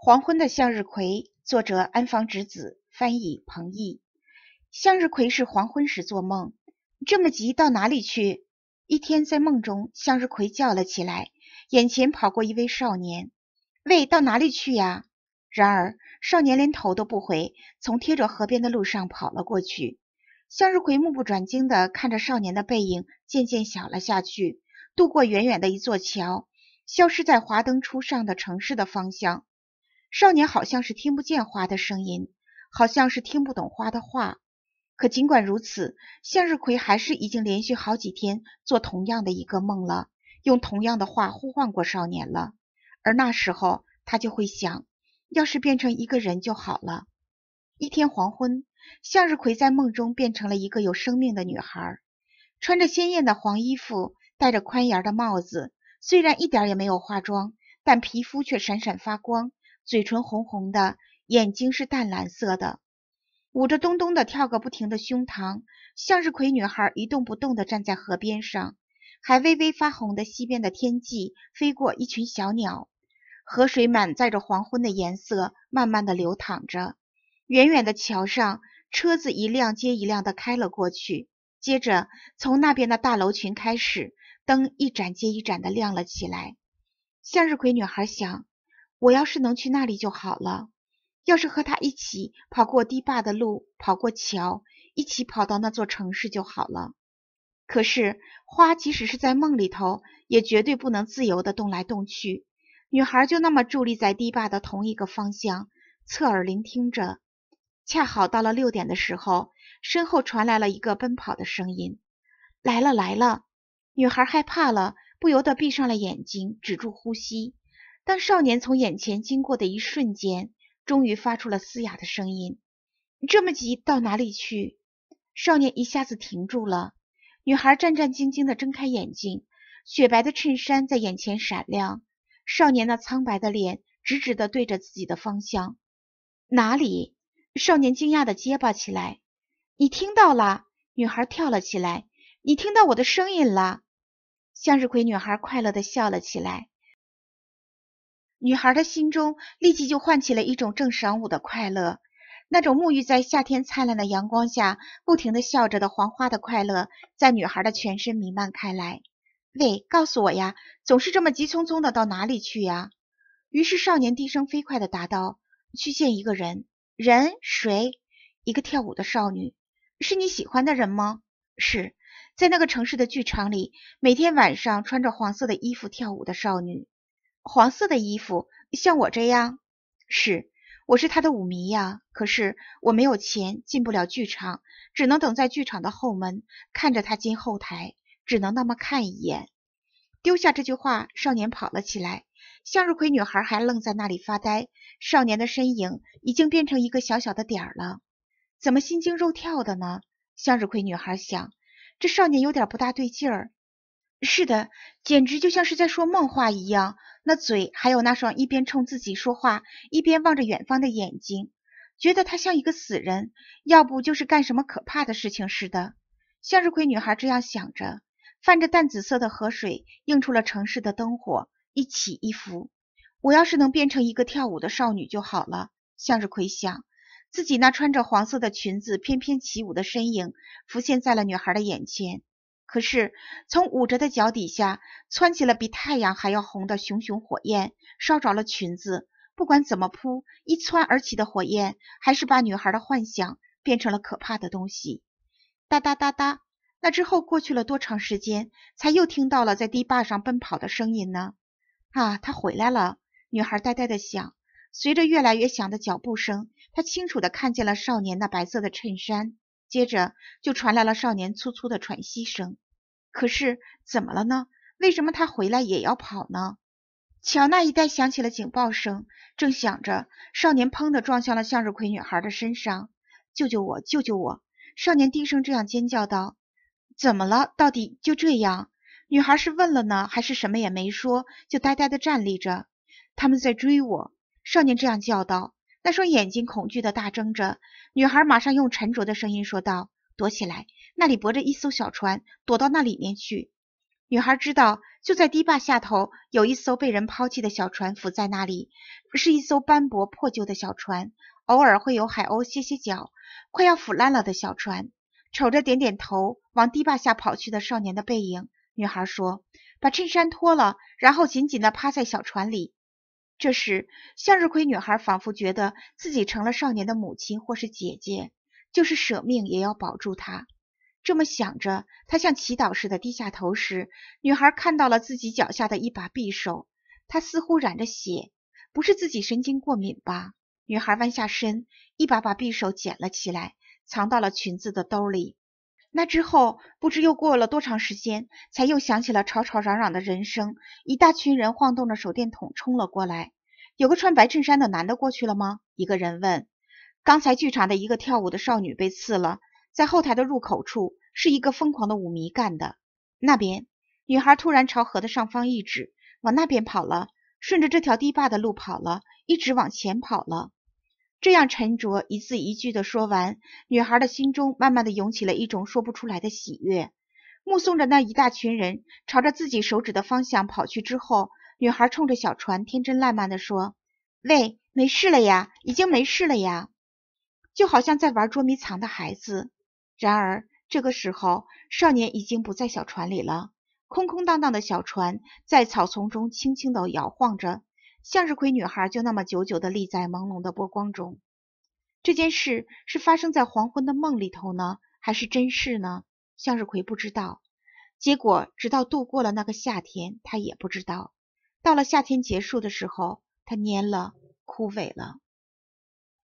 黄昏的向日葵，作者安房直子，翻译彭懿。向日葵是黄昏时做梦。这么急到哪里去？一天在梦中，向日葵叫了起来。眼前跑过一位少年，“喂，到哪里去呀？”然而少年连头都不回，从贴着河边的路上跑了过去。向日葵目不转睛的看着少年的背影，渐渐小了下去，渡过远远的一座桥，消失在华灯初上的城市的方向。少年好像是听不见花的声音，好像是听不懂花的话。可尽管如此，向日葵还是已经连续好几天做同样的一个梦了，用同样的话呼唤过少年了。而那时候，他就会想：要是变成一个人就好了。一天黄昏，向日葵在梦中变成了一个有生命的女孩，穿着鲜艳的黄衣服，戴着宽檐的帽子，虽然一点也没有化妆，但皮肤却闪闪发光。嘴唇红红的，眼睛是淡蓝色的，捂着咚咚的跳个不停的胸膛，向日葵女孩一动不动地站在河边上，还微微发红的西边的天际飞过一群小鸟，河水满载着黄昏的颜色，慢慢地流淌着。远远的桥上，车子一辆接一辆地开了过去，接着从那边的大楼群开始，灯一盏接一盏地亮了起来。向日葵女孩想。我要是能去那里就好了，要是和他一起跑过堤坝的路，跑过桥，一起跑到那座城市就好了。可是花，即使是在梦里头，也绝对不能自由的动来动去。女孩就那么伫立在堤坝的同一个方向，侧耳聆听着。恰好到了六点的时候，身后传来了一个奔跑的声音，来了来了！女孩害怕了，不由得闭上了眼睛，止住呼吸。当少年从眼前经过的一瞬间，终于发出了嘶哑的声音：“这么急到哪里去？”少年一下子停住了。女孩战战兢兢地睁开眼睛，雪白的衬衫在眼前闪亮。少年那苍白的脸直直地对着自己的方向。哪里？少年惊讶地结巴起来。“你听到了？”女孩跳了起来，“你听到我的声音了？”向日葵女孩快乐地笑了起来。女孩的心中立即就唤起了一种正晌午的快乐，那种沐浴在夏天灿烂的阳光下，不停地笑着的黄花的快乐，在女孩的全身弥漫开来。喂，告诉我呀，总是这么急匆匆的到哪里去呀？于是少年低声飞快地答道：“去见一个人，人谁？一个跳舞的少女，是你喜欢的人吗？是，在那个城市的剧场里，每天晚上穿着黄色的衣服跳舞的少女。”黄色的衣服，像我这样，是，我是他的舞迷呀。可是我没有钱，进不了剧场，只能等在剧场的后门，看着他进后台，只能那么看一眼。丢下这句话，少年跑了起来。向日葵女孩还愣在那里发呆，少年的身影已经变成一个小小的点儿了。怎么心惊肉跳的呢？向日葵女孩想，这少年有点不大对劲儿。是的，简直就像是在说梦话一样。那嘴，还有那双一边冲自己说话，一边望着远方的眼睛，觉得他像一个死人，要不就是干什么可怕的事情似的。向日葵女孩这样想着，泛着淡紫色的河水映出了城市的灯火，一起一伏。我要是能变成一个跳舞的少女就好了，向日葵想，自己那穿着黄色的裙子翩翩起舞的身影浮现在了女孩的眼前。可是，从捂着的脚底下窜起了比太阳还要红的熊熊火焰，烧着了裙子。不管怎么扑，一窜而起的火焰还是把女孩的幻想变成了可怕的东西。哒哒哒哒，那之后过去了多长时间，才又听到了在堤坝上奔跑的声音呢？啊，他回来了！女孩呆呆的想。随着越来越响的脚步声，她清楚的看见了少年那白色的衬衫。接着就传来了少年粗粗的喘息声。可是怎么了呢？为什么他回来也要跑呢？乔纳一带响起了警报声，正想着，少年砰的撞向了向日葵女孩的身上。“救救我！救救我！”少年低声这样尖叫道。“怎么了？到底就这样？”女孩是问了呢，还是什么也没说，就呆呆的站立着。“他们在追我！”少年这样叫道。那双眼睛恐惧的大睁着，女孩马上用沉着的声音说道：“躲起来，那里泊着一艘小船，躲到那里面去。”女孩知道，就在堤坝下头有一艘被人抛弃的小船浮在那里，是一艘斑驳破旧的小船，偶尔会有海鸥歇歇脚。快要腐烂了的小船，瞅着点点头，往堤坝下跑去的少年的背影，女孩说：“把衬衫脱了，然后紧紧地趴在小船里。”这时，向日葵女孩仿佛觉得自己成了少年的母亲或是姐姐，就是舍命也要保住他。这么想着，她像祈祷似的低下头时，女孩看到了自己脚下的一把匕首，她似乎染着血，不是自己神经过敏吧？女孩弯下身，一把把匕首捡了起来，藏到了裙子的兜里。那之后，不知又过了多长时间，才又响起了吵吵嚷嚷的人声。一大群人晃动着手电筒冲了过来。有个穿白衬衫的男的过去了吗？一个人问。刚才剧场的一个跳舞的少女被刺了，在后台的入口处，是一个疯狂的舞迷干的。那边，女孩突然朝河的上方一指，往那边跑了，顺着这条堤坝的路跑了，一直往前跑了。这样沉着，一字一句的说完，女孩的心中慢慢的涌起了一种说不出来的喜悦。目送着那一大群人朝着自己手指的方向跑去之后，女孩冲着小船天真烂漫的说：“喂，没事了呀，已经没事了呀。”就好像在玩捉迷藏的孩子。然而这个时候，少年已经不在小船里了，空空荡荡的小船在草丛中轻轻的摇晃着。向日葵女孩就那么久久的立在朦胧的波光中。这件事是发生在黄昏的梦里头呢，还是真事呢？向日葵不知道。结果直到度过了那个夏天，他也不知道。到了夏天结束的时候，他蔫了，枯萎了。